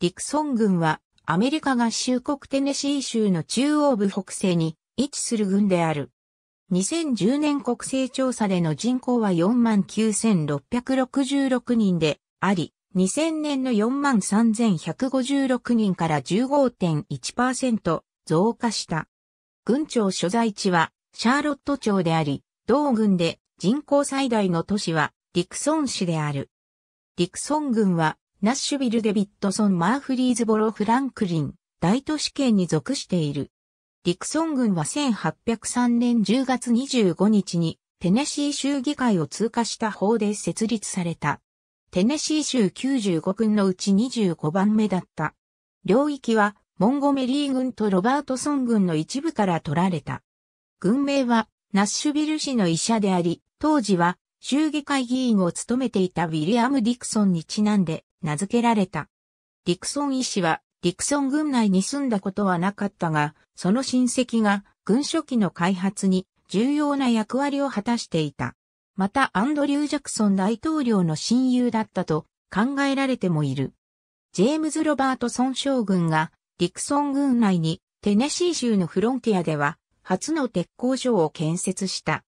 ディクソン軍はアメリカ合衆国テネシー州の中央部北西に位置する軍である。2010年国勢調査での人口は49,666人であり、2000年の43,156人から15.1%増加した。軍庁所在地はシャーロット町であり、同軍で人口最大の都市はディクソン市である。ディクソン軍はナッシュビル・デビッドソン・マーフリーズボロ・フランクリン、大都市圏に属している。ディクソン軍は1803年10月25日にテネシー州議会を通過した法で設立された。テネシー州95軍のうち25番目だった。領域はモンゴメリー軍とロバートソン軍の一部から取られた。軍名はナッシュビル市の医者であり、当時は州議会議員を務めていたウィリアム・ディクソンにちなんで名付けられた。ディクソン医師は、ディクソン軍内に住んだことはなかったが、その親戚が軍書機の開発に重要な役割を果たしていた。またアンドリュー・ジャクソン大統領の親友だったと考えられてもいる。ジェームズ・ロバートソン将軍がディクソン軍内にテネシー州のフロンティアでは初の鉄工所を建設した。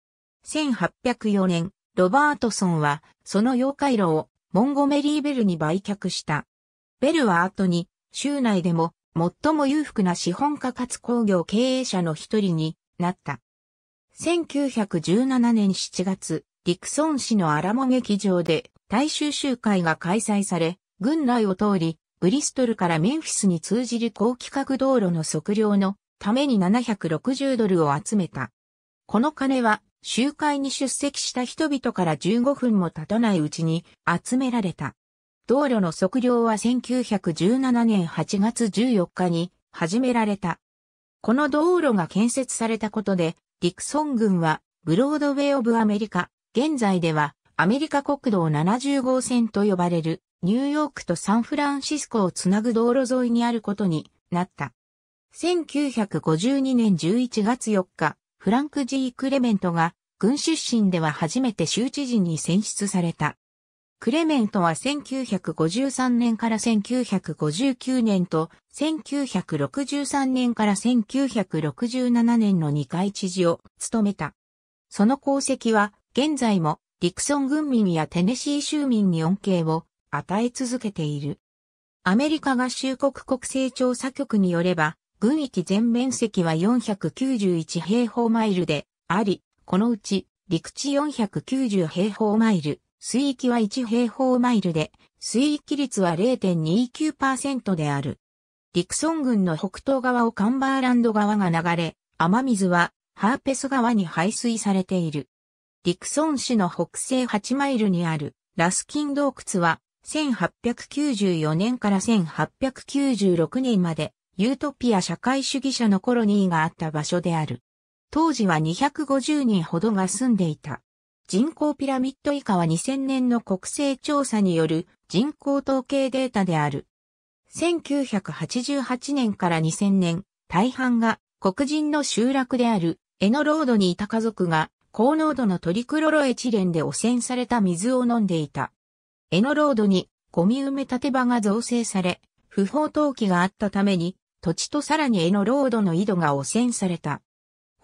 1804年、ロバートソンはその溶解炉をモンゴメリー・ベルに売却した。ベルは後に、州内でも最も裕福な資本家かつ工業経営者の一人になった。1917年7月、ディクソン市のアラモ劇場で大衆集会が開催され、軍内を通り、ブリストルからメンフィスに通じる高規格道路の測量のために760ドルを集めた。この金は集会に出席した人々から15分も経たないうちに集められた。道路の測量は1917年8月14日に始められた。この道路が建設されたことで、ディクソン軍はブロードウェイ・オブ・アメリカ、現在ではアメリカ国道70号線と呼ばれるニューヨークとサンフランシスコをつなぐ道路沿いにあることになった。1952年11月4日、フランク・ジー・クレメントが軍出身では初めて州知事に選出された。クレメントは1953年から1959年と1963年から1967年の2回知事を務めた。その功績は現在も陸村クソン軍民やテネシー州民に恩恵を与え続けている。アメリカ合衆国国勢調査局によれば、軍域全面積は491平方マイルであり、このうち、陸地490平方マイル、水域は1平方マイルで、水域率は0.29%である。陸村群郡の北東側をカンバーランド側が流れ、雨水はハーペス川に排水されている。陸村市の北西8マイルにあるラスキン洞窟は1894年から1896年までユートピア社会主義者のコロニーがあった場所である。当時は250人ほどが住んでいた。人口ピラミッド以下は2000年の国勢調査による人口統計データである。1988年から2000年、大半が黒人の集落であるエノロードにいた家族が高濃度のトリクロロエチレンで汚染された水を飲んでいた。エノロードにゴミ埋め立て場が造成され、不法投棄があったために土地とさらにエノロードの井戸が汚染された。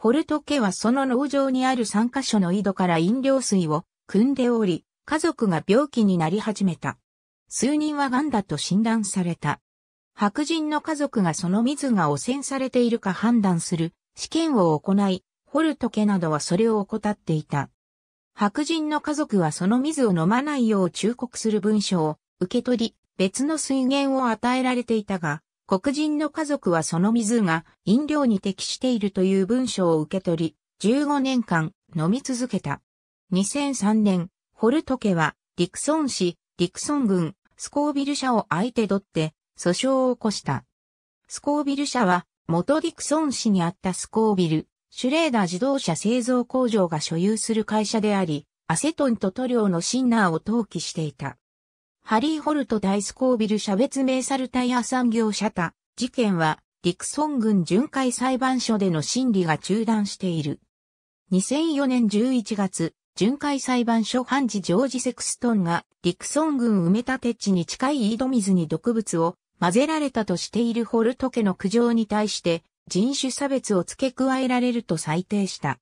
ホルト家はその農場にある3カ所の井戸から飲料水を汲んでおり、家族が病気になり始めた。数人は癌だと診断された。白人の家族がその水が汚染されているか判断する試験を行い、ホルト家などはそれを怠っていた。白人の家族はその水を飲まないよう忠告する文書を受け取り、別の水源を与えられていたが、黒人の家族はその水が飲料に適しているという文章を受け取り、15年間飲み続けた。2003年、ホルト家は、ディクソン市、ディクソン郡、スコービル社を相手取って、訴訟を起こした。スコービル社は、元ディクソン市にあったスコービル、シュレーダー自動車製造工場が所有する会社であり、アセトンと塗料のシンナーを登記していた。ハリー・ホルトダイスコービル社別名サルタイヤ産業者他、事件は、ディクソン郡巡回裁判所での審理が中断している。2004年11月、巡回裁判所判事ジョージ・セクストンが、ディクソン郡埋め立て地に近い井戸水に毒物を混ぜられたとしているホルト家の苦情に対して、人種差別を付け加えられると裁定した。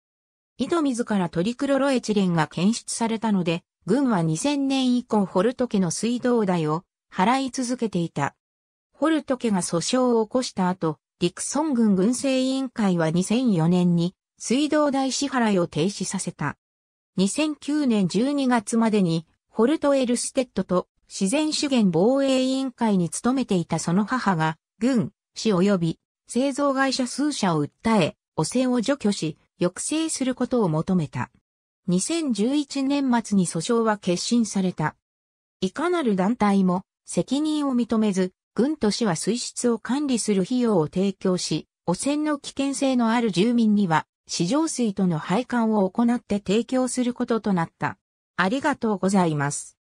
井戸水からトリクロロエチレンが検出されたので、軍は2000年以降ホルト家の水道代を払い続けていた。ホルト家が訴訟を起こした後、陸村軍軍政委員会は2004年に水道代支払いを停止させた。2009年12月までにホルト・エルステッドと自然資源防衛委員会に勤めていたその母が軍、市及び製造会社数社を訴え、汚染を除去し、抑制することを求めた。2011年末に訴訟は決心された。いかなる団体も責任を認めず、軍と市は水質を管理する費用を提供し、汚染の危険性のある住民には、市場水との配管を行って提供することとなった。ありがとうございます。